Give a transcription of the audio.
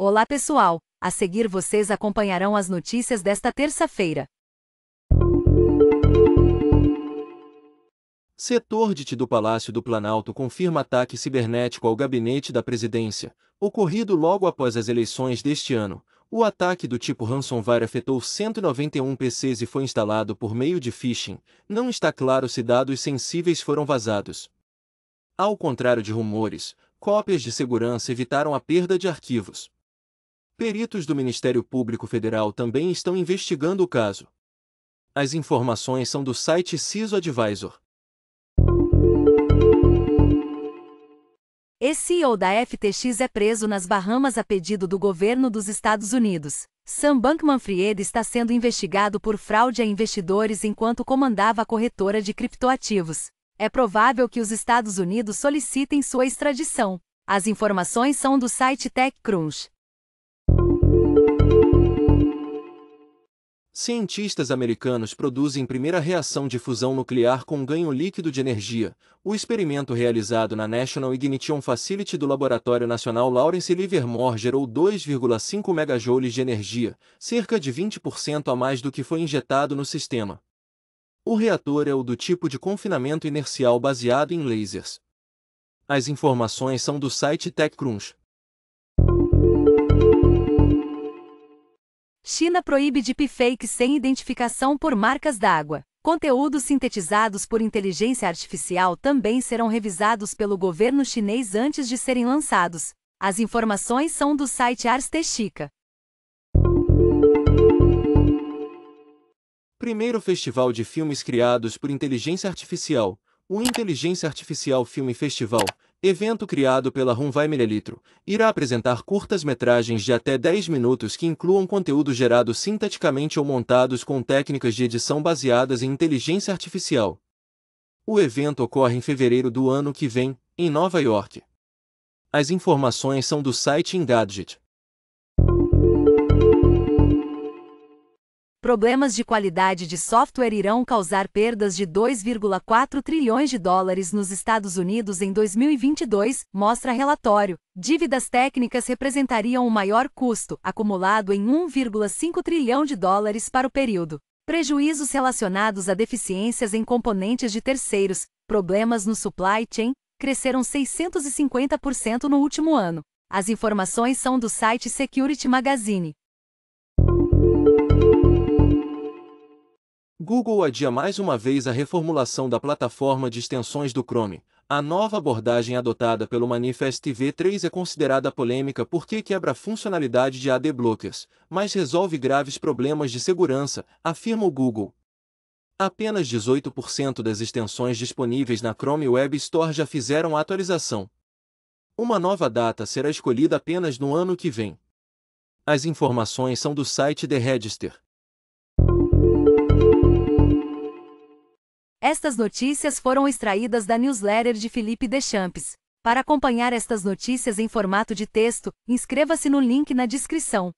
Olá pessoal, a seguir vocês acompanharão as notícias desta terça-feira. Setor DIT do Palácio do Planalto confirma ataque cibernético ao gabinete da presidência, ocorrido logo após as eleições deste ano. O ataque do tipo ransomware afetou 191 PCs e foi instalado por meio de phishing. Não está claro se dados sensíveis foram vazados. Ao contrário de rumores, cópias de segurança evitaram a perda de arquivos. Peritos do Ministério Público Federal também estão investigando o caso. As informações são do site CISO Advisor. Esse ceo da FTX é preso nas Bahamas a pedido do governo dos Estados Unidos. Sam Bankman-Fried está sendo investigado por fraude a investidores enquanto comandava a corretora de criptoativos. É provável que os Estados Unidos solicitem sua extradição. As informações são do site TechCrunch. Cientistas americanos produzem primeira reação de fusão nuclear com ganho líquido de energia. O experimento realizado na National Ignition Facility do Laboratório Nacional Lawrence Livermore gerou 2,5 megajoules de energia, cerca de 20% a mais do que foi injetado no sistema. O reator é o do tipo de confinamento inercial baseado em lasers. As informações são do site TechCrunch. China proíbe deepfakes sem identificação por marcas d'água. Conteúdos sintetizados por inteligência artificial também serão revisados pelo governo chinês antes de serem lançados. As informações são do site Ars Technica. Primeiro festival de filmes criados por inteligência artificial, o Inteligência Artificial Film Festival, evento criado pela Runvai Mililitro, irá apresentar curtas-metragens de até 10 minutos que incluam conteúdo gerado sinteticamente ou montados com técnicas de edição baseadas em inteligência artificial. O evento ocorre em fevereiro do ano que vem, em Nova York. As informações são do site Engadget. Problemas de qualidade de software irão causar perdas de 2,4 trilhões de dólares nos Estados Unidos em 2022, mostra relatório. Dívidas técnicas representariam o maior custo, acumulado em 1,5 trilhão de dólares para o período. Prejuízos relacionados a deficiências em componentes de terceiros, problemas no supply chain, cresceram 650% no último ano. As informações são do site Security Magazine. Google adia mais uma vez a reformulação da plataforma de extensões do Chrome. A nova abordagem adotada pelo Manifest V3 é considerada polêmica porque quebra a funcionalidade de AD Blockers, mas resolve graves problemas de segurança, afirma o Google. Apenas 18% das extensões disponíveis na Chrome Web Store já fizeram a atualização. Uma nova data será escolhida apenas no ano que vem. As informações são do site The Register. Estas notícias foram extraídas da newsletter de Felipe Deschamps. Para acompanhar estas notícias em formato de texto, inscreva-se no link na descrição.